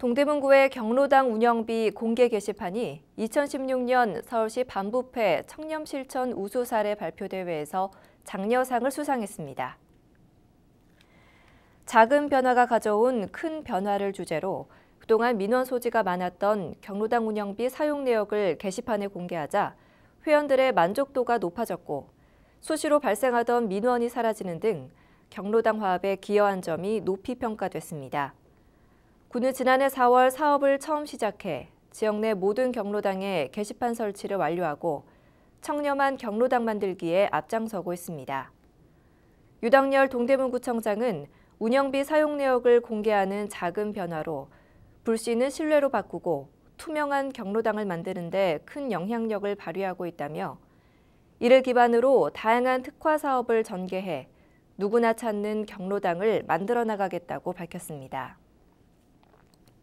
동대문구의 경로당 운영비 공개 게시판이 2016년 서울시 반부패 청렴실천 우수 사례 발표대회에서 장려상을 수상했습니다. 작은 변화가 가져온 큰 변화를 주제로 그동안 민원 소지가 많았던 경로당 운영비 사용 내역을 게시판에 공개하자 회원들의 만족도가 높아졌고 수시로 발생하던 민원이 사라지는 등 경로당 화합에 기여한 점이 높이 평가됐습니다. 군은 지난해 4월 사업을 처음 시작해 지역 내 모든 경로당에 게시판 설치를 완료하고 청렴한 경로당 만들기에 앞장서고 있습니다. 유당열 동대문구청장은 운영비 사용 내역을 공개하는 작은 변화로 불씨는 신뢰로 바꾸고 투명한 경로당을 만드는 데 큰 영향력을 발휘하고 있다며 이를 기반으로 다양한 특화 사업을 전개해 누구나 찾는 경로당을 만들어 나가겠다고 밝혔습니다.